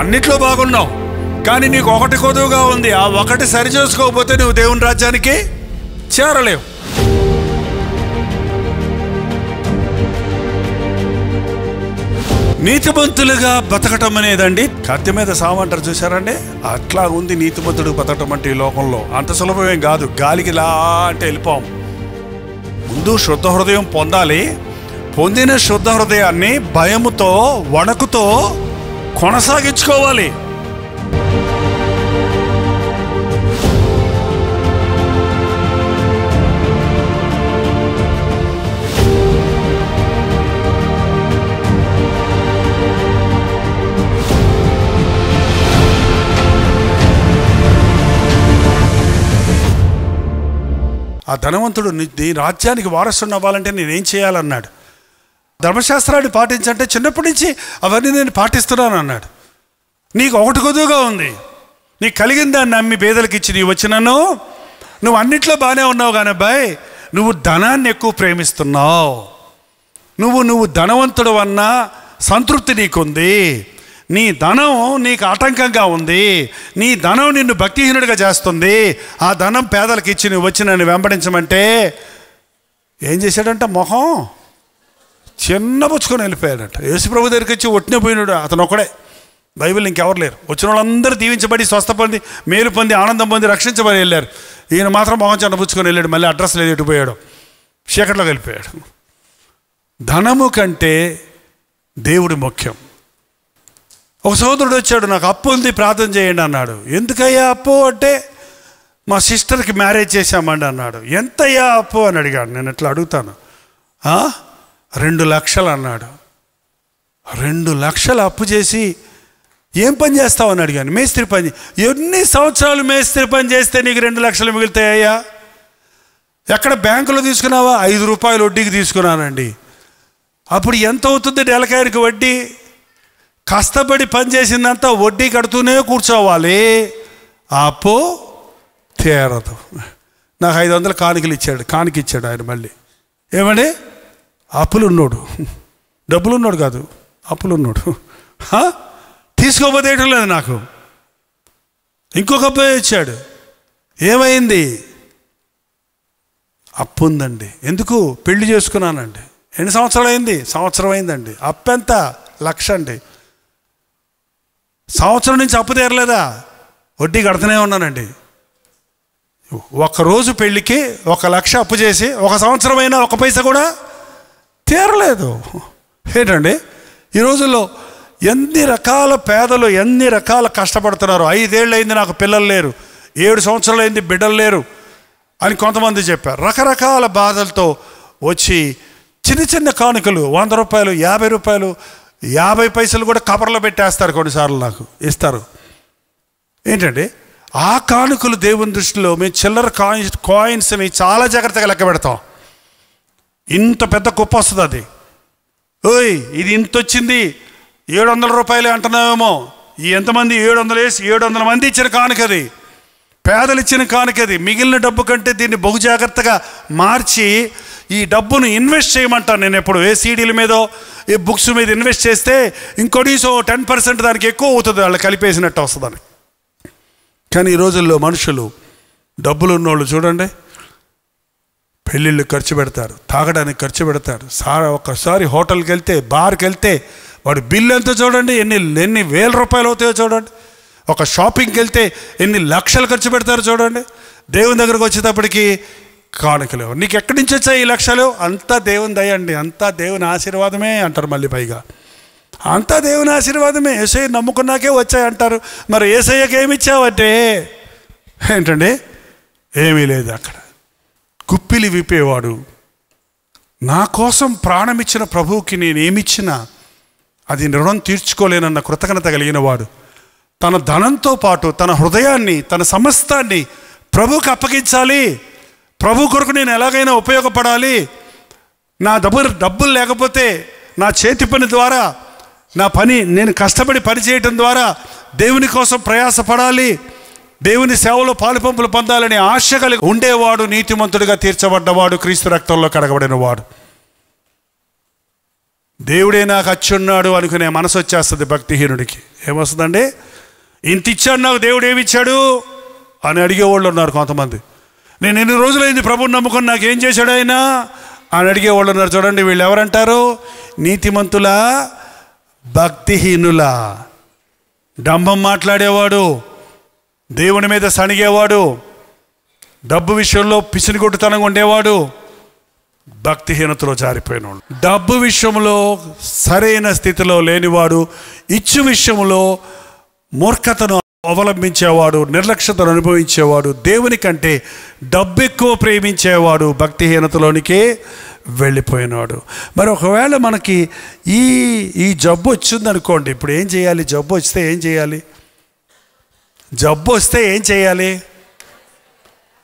అన్నిట్లో బాగున్నావు కానీ నీకు ఒకటి కొదువుగా ఉంది ఆ ఒకటి సరి చేసుకోకపోతే నువ్వు దేవుని రాజ్యానికి చేరలేవు నీతిమంతులుగా బతకటం అనేదండి కత్తి మీద సామంటారు చూసారండి అట్లా ఉంది నీతిమంతుడు బతకటం అంటే ఈ లోకంలో అంత సులభమేం కాదు గాలికి లా అంటే వెళ్ళిపోం ముందు శుద్ధ హృదయం పొందాలి పొందిన శుద్ధ హృదయాన్ని భయముతో వణకుతో కొనసాగించుకోవాలి ఆ ధనవంతుడు నీ రాజ్యానికి వారసుడు అవ్వాలంటే నేనేం చేయాలన్నాడు ధర్మశాస్త్రాన్ని పాటించంటే చిన్నప్పటి నుంచి అవన్నీ నేను పాటిస్తున్నాను అన్నాడు నీకు ఒకటి కొద్దుగా ఉంది నీకు కలిగిన దాన్ని నమ్మి పేదలకు ఇచ్చి నీవు వచ్చినను నువ్వు అన్నిట్లో బాగానే ఉన్నావు కానీ అబ్బాయి నువ్వు ధనాన్ని ఎక్కువ ప్రేమిస్తున్నావు నువ్వు నువ్వు ధనవంతుడు అన్న సంతృప్తి నీకుంది నీ ధనం నీకు ఆటంకంగా ఉంది నీ ధనం నిన్ను భక్తిహీనుడిగా చేస్తుంది ఆ ధనం పేదలకు ఇచ్చి నువ్వు వచ్చి నన్ను వెంబడించమంటే ఏం చేశాడంట మొహం చిన్న పుచ్చుకొని వెళ్ళిపోయాడంట యేసుప్రభు దగ్గరికి వచ్చి ఒట్టిన పోయినాడు అతను ఒకడే బైబిల్ ఇంకెవరు లేరు వచ్చిన వాళ్ళందరూ దీవించబడి స్వస్థ పొంది మేలు పొంది ఆనందం పొంది రక్షించబడి వెళ్ళారు ఈయన మాత్రం మొహం పుచ్చుకొని వెళ్ళాడు మళ్ళీ అడ్రస్ లేదు ఎట్టుపోయాడు చీకట్లోకి వెళ్ళిపోయాడు ధనము కంటే దేవుడు ముఖ్యం ఒక సోదరుడు వచ్చాడు నాకు అప్పు ఉంది ప్రార్థన చేయండి అన్నాడు ఎందుకయ్యా అప్పు అంటే మా సిస్టర్కి మ్యారేజ్ చేశామండి అన్నాడు ఎంతయ్యా అప్పు అని అడిగాడు నేను ఇట్లా అడుగుతాను రెండు లక్షలు అన్నాడు రెండు లక్షలు అప్పు చేసి ఏం పని చేస్తావు అని అడిగాను మేస్త్రి పని ఎన్ని సంవత్సరాలు మేస్త్రి పని చేస్తే నీకు రెండు లక్షలు మిగులుతాయ్యా ఎక్కడ బ్యాంకులో తీసుకున్నావా ఐదు రూపాయలు వడ్డీకి తీసుకున్నానండి అప్పుడు ఎంత అవుతుంది నెలకాయనికి వడ్డీ కష్టపడి పని చేసిందంతా వడ్డీ కడుతూనే కూర్చోవాలి అప్పు తీరదు నాకు ఐదు వందలు కానుకలు ఇచ్చాడు కానుక ఇచ్చాడు ఆయన మళ్ళీ ఏమండి డబ్బులు డబ్బులున్నాడు కాదు అప్పులున్నాడు తీసుకోపోతేయటం లేదు నాకు ఇంకొక అబ్బాయి వచ్చాడు ఏమైంది అప్పు ఉందండి ఎందుకు పెళ్లి చేసుకున్నానండి ఎన్ని సంవత్సరాలు అయింది సంవత్సరం అయిందండి అప్పు ఎంత లక్ష అండి సంవత్సరం నుంచి అప్పు తీరలేదా వడ్డీ కడుతూనే ఉన్నానండి ఒకరోజు పెళ్ళికి ఒక లక్ష అప్పు చేసి ఒక సంవత్సరం అయినా ఒక పైసా కూడా తీరలేదు ఏంటండి ఈ రోజుల్లో ఎన్ని రకాల పేదలు ఎన్ని రకాల కష్టపడుతున్నారు ఐదేళ్ళు అయింది నాకు పిల్లలు లేరు ఏడు సంవత్సరాలు అయింది బిడ్డలు లేరు అని కొంతమంది చెప్పారు రకరకాల బాధలతో వచ్చి చిన్న చిన్న కానుకలు వంద రూపాయలు యాభై రూపాయలు యాభై పైసలు కూడా కబర్లో పెట్టేస్తారు కొన్నిసార్లు నాకు ఇస్తారు ఏంటండి ఆ కానుకలు దేవుని దృష్టిలో మేము చిల్లర కాయిన్స్ మేము చాలా జాగ్రత్తగా లెక్క పెడతాం ఇంత పెద్ద కుప్ప వస్తుంది అది ఓయ్ ఇది ఇంత వచ్చింది ఏడు వందల రూపాయలే అంటున్నావేమో ఎంతమంది ఏడు వందలు వేసి ఏడు వందల మంది ఇచ్చిన కానుకది పేదలు ఇచ్చిన కానుకది మిగిలిన డబ్బు కంటే దీన్ని బహు జాగ్రత్తగా మార్చి ఈ డబ్బును ఇన్వెస్ట్ చేయమంటాను నేను ఎప్పుడు ఏ సీడీల మీదో ఏ బుక్స్ మీద ఇన్వెస్ట్ చేస్తే ఇంకొనీసో టెన్ పర్సెంట్ దానికి ఎక్కువ అవుతుంది వాళ్ళు కలిపేసినట్టు వస్తుందని కానీ ఈ రోజుల్లో మనుషులు డబ్బులు ఉన్నోళ్ళు చూడండి పెళ్ళిళ్ళు ఖర్చు పెడతారు తాగడానికి ఖర్చు పెడతారు సార్ ఒకసారి హోటల్కి వెళ్తే బార్కి వెళ్తే వాడు బిల్ ఎంత చూడండి ఎన్ని ఎన్ని వేల రూపాయలు అవుతాయో చూడండి ఒక షాపింగ్కి వెళ్తే ఎన్ని లక్షలు ఖర్చు పెడతారు చూడండి దేవుని దగ్గరకు వచ్చేటప్పటికి కానుకలేవు నీకు ఎక్కడి నుంచి వచ్చాయి ఈ లక్షలు అంతా దేవుని దయండి అంతా దేవుని ఆశీర్వాదమే అంటారు మళ్ళీ పైగా అంతా దేవుని ఆశీర్వాదమే ఏసయ్య నమ్ముకున్నాకే వచ్చాయి అంటారు మరి ఏసయ్యకి ఏమి ఇచ్చావంటే ఏంటండి ఏమీ లేదు అక్కడ గుప్పిలి విప్పేవాడు నా కోసం ప్రాణమిచ్చిన ప్రభువుకి నేనేమిచ్చినా అది రుణం తీర్చుకోలేనన్న కృతజ్ఞత కలిగిన వాడు తన ధనంతో పాటు తన హృదయాన్ని తన సమస్తాన్ని ప్రభుకి అప్పగించాలి ప్రభు కొరకు నేను ఎలాగైనా ఉపయోగపడాలి నా డబ్బు డబ్బులు లేకపోతే నా చేతి పని ద్వారా నా పని నేను కష్టపడి పని చేయటం ద్వారా దేవుని కోసం ప్రయాసపడాలి దేవుని సేవలో పాలుపంపులు పొందాలని ఆశ కలిగి ఉండేవాడు నీతిమంతుడిగా తీర్చబడ్డవాడు క్రీస్తు రక్తంలో కడగబడిన వాడు దేవుడే నాకు అచ్చున్నాడు అనుకునే మనసు వచ్చేస్తుంది భక్తిహీనుడికి ఏమొస్తుందండి ఇంత ఇచ్చాడు నాకు దేవుడు ఏమిచ్చాడు అని అడిగేవాళ్ళు ఉన్నారు కొంతమంది నేను ఎన్ని రోజులైంది ప్రభుని నమ్ముకొని నాకు ఏం చేశాడు ఆయన అని అడిగేవాళ్ళు ఉన్నారు చూడండి వీళ్ళు ఎవరంటారు నీతిమంతులా భక్తిహీనులా డంభం మాట్లాడేవాడు దేవుని మీద సణిగేవాడు డబ్బు విషయంలో కొట్టుతనంగా ఉండేవాడు భక్తిహీనతలో జారిపోయినవాడు డబ్బు విషయంలో సరైన స్థితిలో లేనివాడు ఇచ్చు విషయంలో మూర్ఖతను అవలంబించేవాడు నిర్లక్ష్యతను అనుభవించేవాడు దేవుని కంటే డబ్బు ఎక్కువ ప్రేమించేవాడు భక్తిహీనతలోనికే వెళ్ళిపోయినాడు మరి ఒకవేళ మనకి ఈ ఈ జబ్బు వచ్చిందనుకోండి ఇప్పుడు ఏం చేయాలి జబ్బు వస్తే ఏం చేయాలి జబ్బు వస్తే ఏం చేయాలి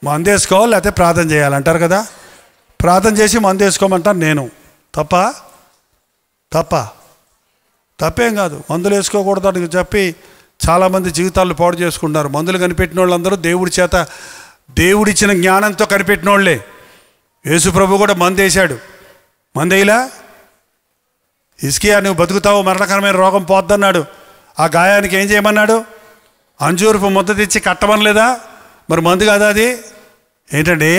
మందు వేసుకోవాలి లేకపోతే ప్రార్థన చేయాలి అంటారు కదా ప్రార్థన చేసి మందు వేసుకోమంటాను నేను తప్ప తప్ప తప్పేం కాదు మందులు వేసుకోకూడదు అని చెప్పి చాలామంది జీవితాలు పాడు చేసుకుంటారు మందులు కనిపెట్టిన వాళ్ళందరూ దేవుడి చేత దేవుడిచ్చిన జ్ఞానంతో కనిపెట్టిన వాళ్ళే యేసు ప్రభు కూడా మందు వేశాడు మందు వేయలా ఇస్కియా నువ్వు బతుకుతావు మరణకరమైన రోగం పోద్దన్నాడు ఆ గాయానికి ఏం చేయమన్నాడు అంజూరపు ముద్ద తెచ్చి కట్టమనలేదా మరి మందు కాదా అది ఏంటండి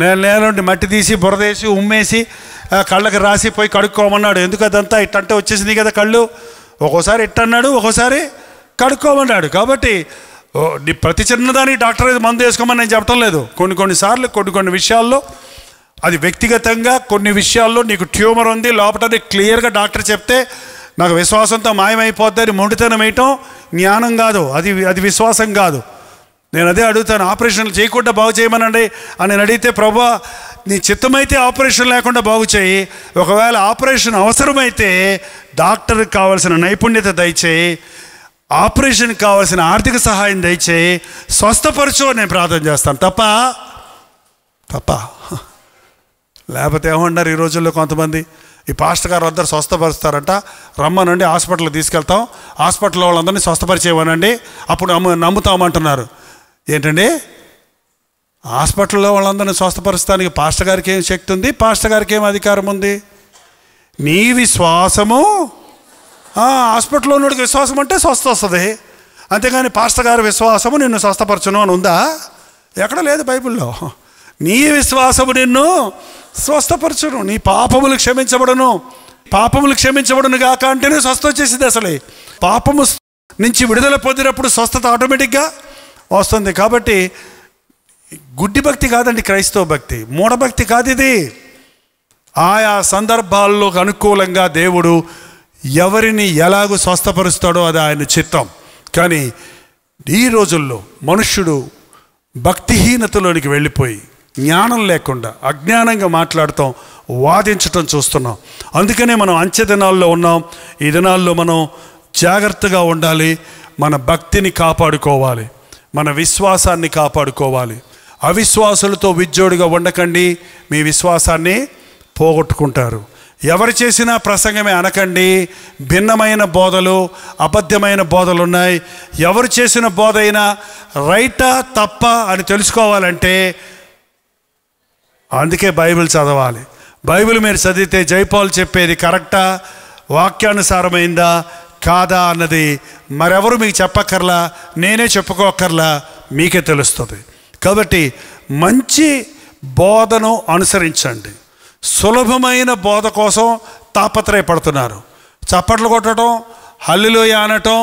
నేను నేలండి మట్టి తీసి బురదేసి ఉమ్మేసి కళ్ళకి రాసి పోయి కడుక్కోమన్నాడు ఎందుకు అదంతా ఇట్టంటే వచ్చేసింది కదా కళ్ళు ఒక్కోసారి ఇట్టన్నాడు ఒక్కోసారి కడుక్కోమన్నాడు కాబట్టి ప్రతి చిన్నదానికి డాక్టర్ ఇది మందు వేసుకోమని నేను చెప్పడం లేదు కొన్ని కొన్నిసార్లు కొన్ని కొన్ని విషయాల్లో అది వ్యక్తిగతంగా కొన్ని విషయాల్లో నీకు ట్యూమర్ ఉంది లోపల క్లియర్గా డాక్టర్ చెప్తే నాకు విశ్వాసంతో మాయమైపోతుంది మొండితనం వేయటం జ్ఞానం కాదు అది అది విశ్వాసం కాదు నేను అదే అడుగుతాను ఆపరేషన్లు చేయకుండా బాగు చేయమనండి అని నేను అడిగితే ప్రభా నీ చిత్తమైతే ఆపరేషన్ లేకుండా బాగు చేయి ఒకవేళ ఆపరేషన్ అవసరమైతే డాక్టర్కి కావాల్సిన నైపుణ్యత దయచేయి ఆపరేషన్కి కావాల్సిన ఆర్థిక సహాయం దయచేయి స్వస్థపరచు నేను ప్రార్థన చేస్తాను తప్ప తప్ప లేకపోతే ఏమంటారు ఈ రోజుల్లో కొంతమంది ఈ పాస్టర్ గారు అందరు స్వస్థపరుస్తారట రమ్మనండి హాస్పిటల్ తీసుకెళ్తాం హాస్పిటల్లో వాళ్ళందరినీ స్వస్థపరిచేవానండి అప్పుడు నమ్ము నమ్ముతామంటున్నారు ఏంటండి హాస్పిటల్లో వాళ్ళందరినీ స్వస్థపరుస్తానికి పాస్టర్ గారికి ఏం శక్తి ఉంది పాస్టర్ గారికి ఏం అధికారం ఉంది నీ విశ్వాసము హాస్పిటల్లో ఉన్నోడికి విశ్వాసం అంటే స్వస్థ వస్తుంది అంతేగాని పాస్టర్ గారి విశ్వాసము నిన్ను స్వస్థపరచును అని ఉందా ఎక్కడ లేదు బైబిల్లో నీ విశ్వాసము నిన్ను స్వస్థపరచును నీ పాపములు క్షమించబడను పాపములు క్షమించబడును కాక అంటేనే స్వస్థ వచ్చేసింది అసలే పాపము నుంచి విడుదల పొందినప్పుడు స్వస్థత ఆటోమేటిక్గా వస్తుంది కాబట్టి గుడ్డి భక్తి కాదండి క్రైస్తవ భక్తి మూఢభక్తి కాదు ఇది ఆయా సందర్భాల్లో అనుకూలంగా దేవుడు ఎవరిని ఎలాగూ స్వస్థపరుస్తాడో అది ఆయన చిత్తం కానీ ఈ రోజుల్లో మనుష్యుడు భక్తిహీనతలోనికి వెళ్ళిపోయి జ్ఞానం లేకుండా అజ్ఞానంగా మాట్లాడతాం వాదించటం చూస్తున్నాం అందుకనే మనం అంచె దినాల్లో ఉన్నాం ఈ దినాల్లో మనం జాగ్రత్తగా ఉండాలి మన భక్తిని కాపాడుకోవాలి మన విశ్వాసాన్ని కాపాడుకోవాలి అవిశ్వాసులతో విజ్జోడిగా ఉండకండి మీ విశ్వాసాన్ని పోగొట్టుకుంటారు ఎవరు చేసినా ప్రసంగమే అనకండి భిన్నమైన బోధలు అబద్ధమైన బోధలు ఉన్నాయి ఎవరు చేసిన బోధ అయినా రైటా తప్ప అని తెలుసుకోవాలంటే అందుకే బైబిల్ చదవాలి బైబిల్ మీరు చదివితే జైపాల్ చెప్పేది కరెక్టా వాక్యానుసారమైందా కాదా అన్నది మరెవరు మీకు చెప్పక్కర్లా నేనే చెప్పుకోకర్లా మీకే తెలుస్తుంది కాబట్టి మంచి బోధను అనుసరించండి సులభమైన బోధ కోసం తాపత్రయపడుతున్నారు చప్పట్లు కొట్టడం హల్లులోయ అనటం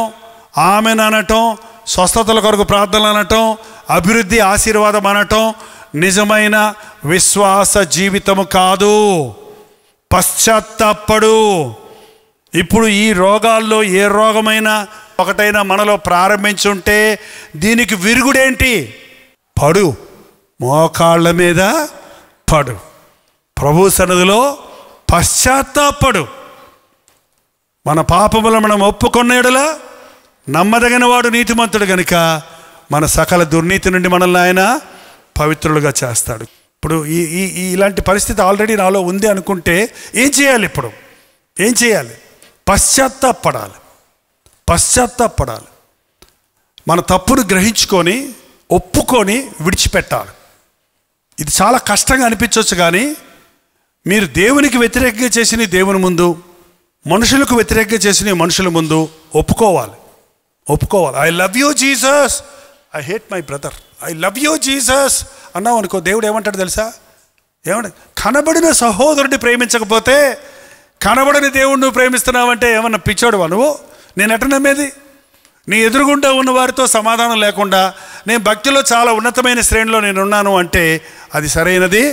ఆమెను అనటం స్వస్థతల కొరకు ప్రార్థనలు అనటం అభివృద్ధి ఆశీర్వాదం అనటం నిజమైన విశ్వాస జీవితము కాదు పశ్చాత్తాపడు ఇప్పుడు ఈ రోగాల్లో ఏ రోగమైనా ఒకటైనా మనలో ప్రారంభించుంటే దీనికి విరుగుడేంటి పడు మోకాళ్ళ మీద పడు ప్రభు సన్నిధిలో పశ్చాత్తాపడు మన పాపములు మనం ఒప్పుకున్నాడులా నమ్మదగిన వాడు నీతిమంతుడు గనుక మన సకల దుర్నీతి నుండి మనల్ని ఆయన పవిత్రులుగా చేస్తాడు ఇప్పుడు ఈ ఈ ఇలాంటి పరిస్థితి ఆల్రెడీ నాలో ఉంది అనుకుంటే ఏం చేయాలి ఇప్పుడు ఏం చేయాలి పశ్చాత్తాపడాలి పశ్చాత్తాపడాలి మన తప్పును గ్రహించుకొని ఒప్పుకొని విడిచిపెట్టాలి ఇది చాలా కష్టంగా అనిపించవచ్చు కానీ మీరు దేవునికి వ్యతిరేకంగా చేసిన దేవుని ముందు మనుషులకు వ్యతిరేకంగా చేసిన మనుషుల ముందు ఒప్పుకోవాలి ఒప్పుకోవాలి I love you Jesus I hate my brother I love you Jesus అన్నావు అనుకో దేవుడు ఏమంటాడు తెలుసా ఏమంట కనబడిన సహోదరుడిని ప్రేమించకపోతే కనబడని దేవుడిని నువ్వు ప్రేమిస్తున్నావంటే ఏమన్నా పిచ్చోడు నువ్వు నేను ఎట నమ్మేది నీ ఎదురుగుండా ఉన్న వారితో సమాధానం లేకుండా నేను భక్తిలో చాలా ఉన్నతమైన శ్రేణిలో నేనున్నాను అంటే అది సరైనది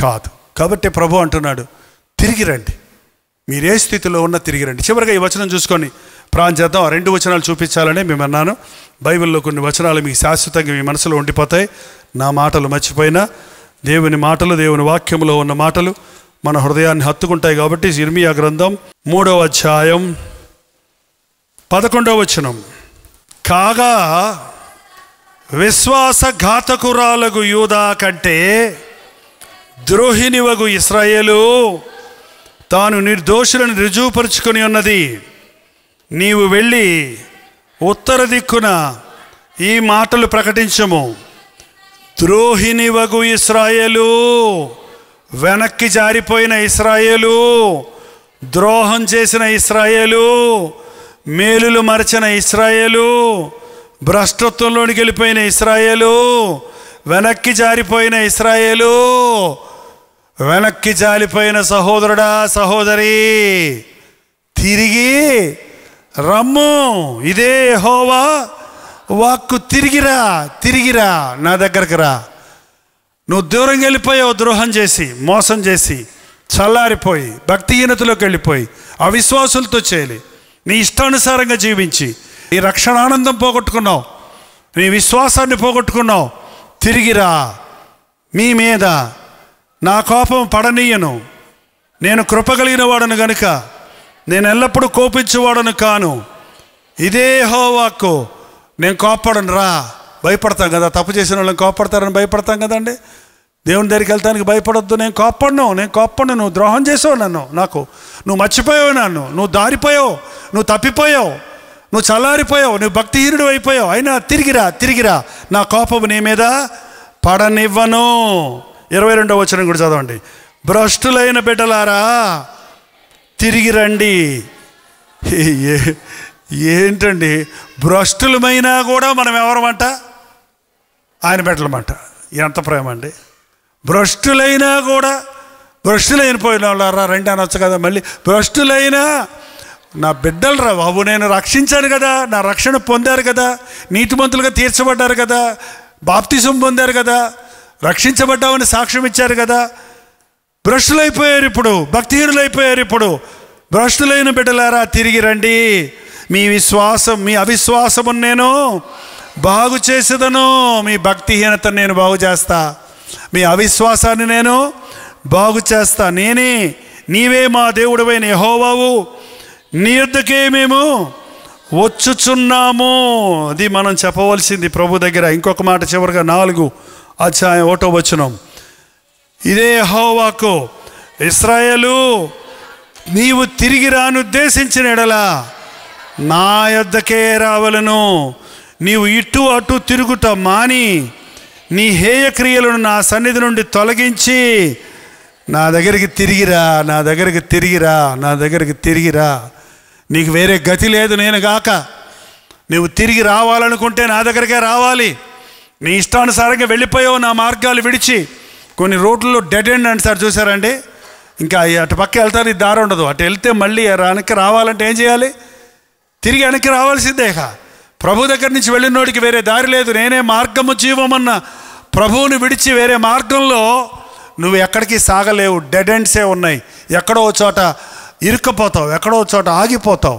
కాదు కాబట్టి ప్రభు అంటున్నాడు తిరిగి రండి మీరే స్థితిలో ఉన్న తిరిగి రండి చివరిగా ఈ వచనం చూసుకొని ప్రాణం చేద్దాం ఆ రెండు వచనాలు చూపించాలని మేము అన్నాను బైబిల్లో కొన్ని వచనాలు మీకు శాశ్వతంగా మీ మనసులో ఉండిపోతాయి నా మాటలు మర్చిపోయినా దేవుని మాటలు దేవుని వాక్యంలో ఉన్న మాటలు మన హృదయాన్ని హత్తుకుంటాయి కాబట్టి ఇర్మియా గ్రంథం మూడవ అధ్యాయం పదకొండవ వచనం కాగా విశ్వాసఘాతకురాలకు యూదా కంటే ద్రోహిణివగు ఇస్రాయేలు తాను నిర్దోషులను రుజువుపరుచుకొని ఉన్నది నీవు వెళ్ళి ఉత్తర దిక్కున ఈ మాటలు ప్రకటించము ద్రోహిని వగు ఇస్రాయేలు వెనక్కి జారిపోయిన ఇస్రాయేలు ద్రోహం చేసిన ఇస్రాయేలు మేలులు మరచిన ఇస్రాయేలు భ్రష్టత్వంలోని గెలిపోయిన ఇస్రాయేలు వెనక్కి జారిపోయిన ఇస్రాయేలు వెనక్కి జారిపోయిన సహోదరుడా సహోదరి తిరిగి రమ్ము ఇదే హోవా వాక్కు తిరిగిరా తిరిగిరా నా దగ్గరకు రా నువ్వు దూరం వెళ్ళిపోయావు ద్రోహం చేసి మోసం చేసి చల్లారిపోయి భక్తిహీనతలోకి వెళ్ళిపోయి అవిశ్వాసులతో చేయాలి నీ ఇష్టానుసారంగా జీవించి నీ రక్షణ ఆనందం పోగొట్టుకున్నావు నీ విశ్వాసాన్ని పోగొట్టుకున్నావు తిరిగిరా మీ మీద నా కోపం పడనీయను నేను కృపగలిగిన వాడను గనుక నేను ఎల్లప్పుడూ కోపించేవాడను కాను ఇదే హోవాకు నేను కోపడను రా భయపడతాం కదా తప్పు చేసిన వాళ్ళని కోపడతారని భయపడతాం కదండి దేవుని దగ్గరికి వెళ్తానికి భయపడొద్దు నేను కోపడను నేను కోప్పడను నువ్వు ద్రోహం చేసావు నన్ను నాకు నువ్వు మర్చిపోయావు నన్ను నువ్వు దారిపోయావు నువ్వు తప్పిపోయావు నువ్వు చల్లారిపోయావు నువ్వు భక్తిహీనుడు అయిపోయావు అయినా తిరిగిరా తిరిగిరా నా కోపం నీ మీద పడనివ్వను ఇరవై రెండవ వచ్చిన కూడా చదవండి భ్రష్టులైన బిడ్డలారా తిరిగి రండి ఏంటండి భ్రష్టులమైనా కూడా మనం ఎవరమంట ఆయన పెట్టలమంట ఎంత ప్రేమ అండి భ్రష్టులైనా కూడా భ్రష్టులైన పోయిన రా రండి అనొచ్చు కదా మళ్ళీ భ్రష్టులైనా నా బిడ్డలు రా బాబు నేను రక్షించాను కదా నా రక్షణ పొందారు కదా నీతిమంతులుగా తీర్చబడ్డారు కదా బాప్తిజం పొందారు కదా రక్షించబడ్డామని సాక్ష్యం ఇచ్చారు కదా అయిపోయారు ఇప్పుడు అయిపోయారు ఇప్పుడు భ్రష్టులైన బిడ్డలారా తిరిగి రండి మీ విశ్వాసం మీ అవిశ్వాసము నేను బాగు చేసేదను మీ భక్తిహీనతను నేను బాగు చేస్తా మీ అవిశ్వాసాన్ని నేను బాగు చేస్తా నేనే నీవే మా దేవుడువైన యహోవావు నీ యొద్దకే మేము వచ్చుచున్నాము అది మనం చెప్పవలసింది ప్రభు దగ్గర ఇంకొక మాట చివరిగా నాలుగు అధ్యాయం ఓటో వచ్చినాం ఇదే హోవాకు ఇస్రాయలు నీవు తిరిగి రానుద్దేశించిన ఎడలా నా యొద్దకే రావలను నీవు ఇటు అటు తిరుగుట మాని నీ హేయక్రియలను నా సన్నిధి నుండి తొలగించి నా దగ్గరికి తిరిగిరా నా దగ్గరికి తిరిగిరా నా దగ్గరికి తిరిగిరా నీకు వేరే గతి లేదు నేను గాక నువ్వు తిరిగి రావాలనుకుంటే నా దగ్గరికే రావాలి నీ ఇష్టానుసారంగా వెళ్ళిపోయావు నా మార్గాలు విడిచి కొన్ని రోడ్లలో డెడ్ ఎండ్ అంటారు చూసారండి ఇంకా అటు పక్క వెళ్తారు ఈ దారి ఉండదు అటు వెళ్తే మళ్ళీ వెనక్కి రావాలంటే ఏం చేయాలి తిరిగి వెనక్కి రావాల్సిందేక ప్రభు దగ్గర నుంచి వెళ్ళినోడికి వేరే దారి లేదు నేనే మార్గము జీవమన్న ప్రభువుని విడిచి వేరే మార్గంలో నువ్వు ఎక్కడికి సాగలేవు డెడ్ ఎండ్సే ఉన్నాయి ఎక్కడో చోట ఇరుక్కుపోతావు ఎక్కడో చోట ఆగిపోతావు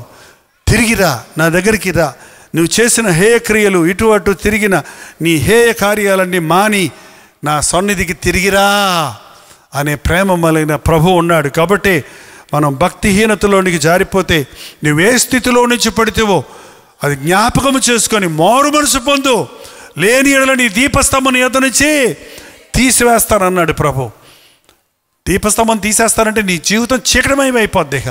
తిరిగిరా నా దగ్గరికి రా నువ్వు చేసిన హేయ క్రియలు ఇటు అటు తిరిగిన నీ హేయ కార్యాలన్నీ మాని నా సన్నిధికి తిరిగిరా అనే ప్రేమ మలైన ప్రభు ఉన్నాడు కాబట్టి మనం భక్తిహీనతలోనికి జారిపోతే నువ్వే స్థితిలో నుంచి పడితేవో అది జ్ఞాపకం చేసుకొని మారు మనసు పొందు లేని ఎడల నీ దీపస్తంభం ఎదు నుంచి తీసివేస్తానన్నాడు ప్రభు దీపస్తంభం తీసేస్తానంటే నీ జీవితం చీకటమయం అయిపోద్ది ఇక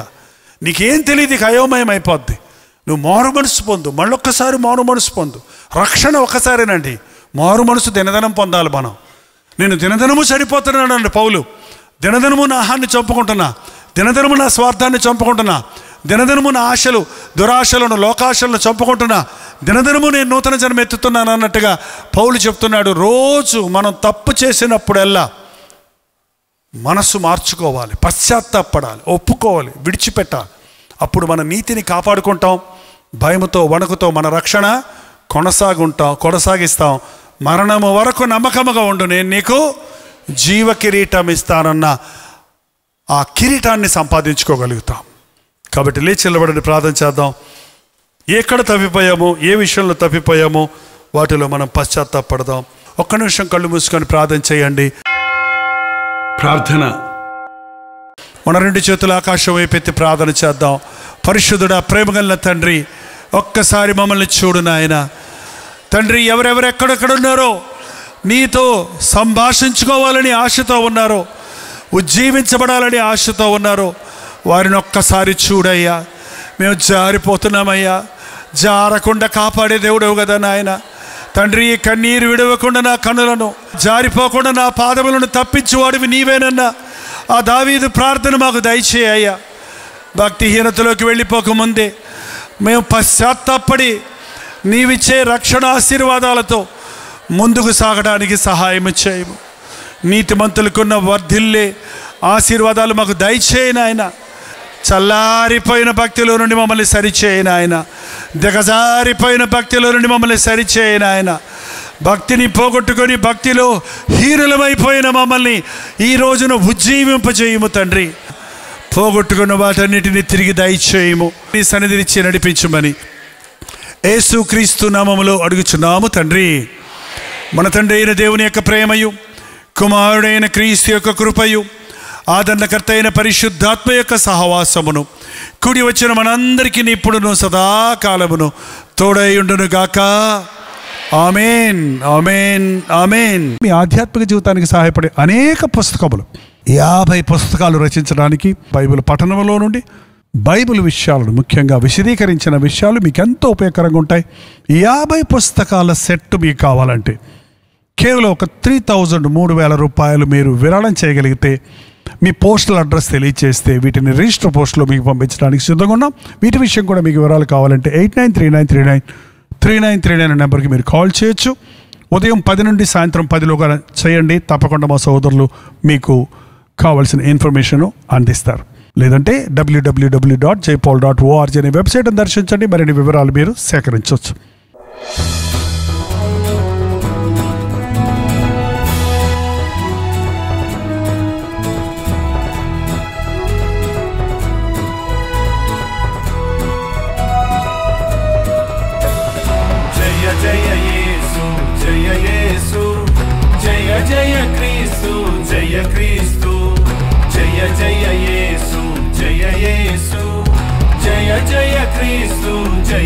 నీకేం తెలియదు ఇక అయోమయం అయిపోద్ది నువ్వు మారు మనసు పొందు మళ్ళొక్కసారి మారు మనసు పొందు రక్షణ ఒకసారేనండి మారు మనసు దినదనం పొందాలి మనం నేను దినదినము చెడిపోతున్నాను అండి పౌలు దినదినము నా ఆహాన్ని చంపుకుంటున్నా దినదినము నా స్వార్థాన్ని చంపుకుంటున్నా దినదినము నా ఆశలు దురాశలను లోకాశలను చంపుకుంటున్నా దినదినము నేను నూతన జన్మ ఎత్తుతున్నాను అన్నట్టుగా పౌలు చెప్తున్నాడు రోజు మనం తప్పు చేసినప్పుడల్లా మనస్సు మార్చుకోవాలి పశ్చాత్తాపడాలి ఒప్పుకోవాలి విడిచిపెట్టాలి అప్పుడు మన నీతిని కాపాడుకుంటాం భయముతో వణుకుతో మన రక్షణ కొనసాగుంటాం కొనసాగిస్తాం మరణము వరకు నమ్మకముగా ఉండు నేను నీకు జీవ కిరీటం ఇస్తానన్న ఆ కిరీటాన్ని సంపాదించుకోగలుగుతాం కాబట్టి లేచి నిలబడని ప్రార్థన చేద్దాం ఎక్కడ తప్పిపోయాము ఏ విషయంలో తప్పిపోయాము వాటిలో మనం పశ్చాత్తాపడదాం ఒక్క నిమిషం కళ్ళు మూసుకొని ప్రార్థన చేయండి ప్రార్థన మన రెండు చేతుల ఆకాశం వైపెత్తి ప్రార్థన చేద్దాం పరిశుద్ధుడా ప్రేమగల్ల తండ్రి ఒక్కసారి మమ్మల్ని చూడు నాయనా తండ్రి ఎవరెవరు ఎక్కడెక్కడ ఉన్నారో నీతో సంభాషించుకోవాలని ఆశతో ఉన్నారో ఉజ్జీవించబడాలని ఆశతో ఉన్నారో వారిని ఒక్కసారి చూడయ్యా మేము జారిపోతున్నామయ్యా జారకుండా కాపాడే దేవుడవు కదా నాయన తండ్రి కన్నీరు విడవకుండా నా కనులను జారిపోకుండా నా పాదములను తప్పించేవాడివి నీవేనన్నా ఆ దావీదు ప్రార్థన మాకు దయచేయ్యా భక్తిహీనతలోకి వెళ్ళిపోకముందే మేము పశ్చాత్తాపడి నీవిచ్చే రక్షణ ఆశీర్వాదాలతో ముందుకు సాగడానికి సహాయం చేయము నీతిమంతులకున్న వర్ధిల్లే ఆశీర్వాదాలు మాకు దయచేయను ఆయన చల్లారిపోయిన భక్తిలో నుండి మమ్మల్ని సరిచేయను ఆయన దిగజారిపోయిన భక్తిలో నుండి మమ్మల్ని సరిచేయను ఆయన భక్తిని పోగొట్టుకొని భక్తిలో హీరులమైపోయిన మమ్మల్ని ఈ రోజున ఉజ్జీవింపజేయము తండ్రి పోగొట్టుకున్న వాటన్నిటిని తిరిగి దయచేయము నీ సన్నిధినిచ్చి నడిపించమని క్రీస్తు నామములో అడుగుచున్నాము తండ్రి మన తండ్రి అయిన దేవుని యొక్క ప్రేమయు కుమారుడైన క్రీస్తు యొక్క కృపయు ఆదరణకర్త అయిన పరిశుద్ధాత్మ యొక్క సహవాసమును కూడి వచ్చిన మనందరికీ ఇప్పుడును సదాకాలమును తోడయుండును గాక ఆమెన్ ఆమెన్ ఆమెన్ మీ ఆధ్యాత్మిక జీవితానికి సహాయపడే అనేక పుస్తకములు యాభై పుస్తకాలు రచించడానికి బైబిల్ పఠనంలో నుండి బైబిల్ విషయాలను ముఖ్యంగా విశదీకరించిన విషయాలు మీకు ఎంతో ఉపయోగకరంగా ఉంటాయి యాభై పుస్తకాల సెట్ మీకు కావాలంటే కేవలం ఒక త్రీ థౌజండ్ మూడు వేల రూపాయలు మీరు విరాళం చేయగలిగితే మీ పోస్టల్ అడ్రస్ తెలియచేస్తే వీటిని రిజిస్టర్ పోస్ట్లో మీకు పంపించడానికి సిద్ధంగా ఉన్నాం వీటి విషయం కూడా మీకు వివరాలు కావాలంటే eight nine three nine three nine three nine three nine నెంబర్కి మీరు కాల్ చేయొచ్చు ఉదయం పది నుండి సాయంత్రం పదిలోగా చేయండి తప్పకుండా మా సోదరులు మీకు కావలసిన ఇన్ఫర్మేషను అందిస్తారు లేదంటే W W W dot Jaipal dot O R G అనే వెబ్సైట్ను దర్శించండి మరిన్ని వివరాలు మీరు సేకరించవచ్చు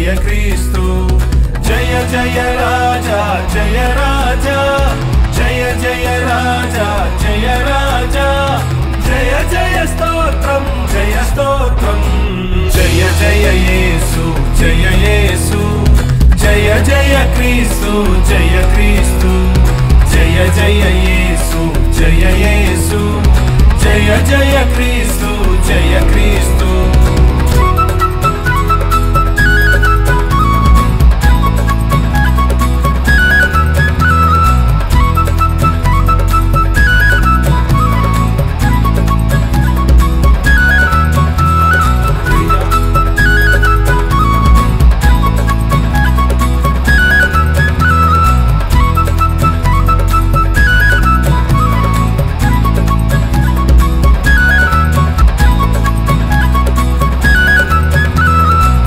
జయ క్రీస్తు జయ జయ రాజా జయ రాజా జయ జయ రాజా జయ రాజా జయ జయ స్తోత్రం జయ స్తోత్రం జయ జయ యేసు జయ యేసు జయ జయ క్రీస్తు జయ క్రీస్తు జయ జయ యేసు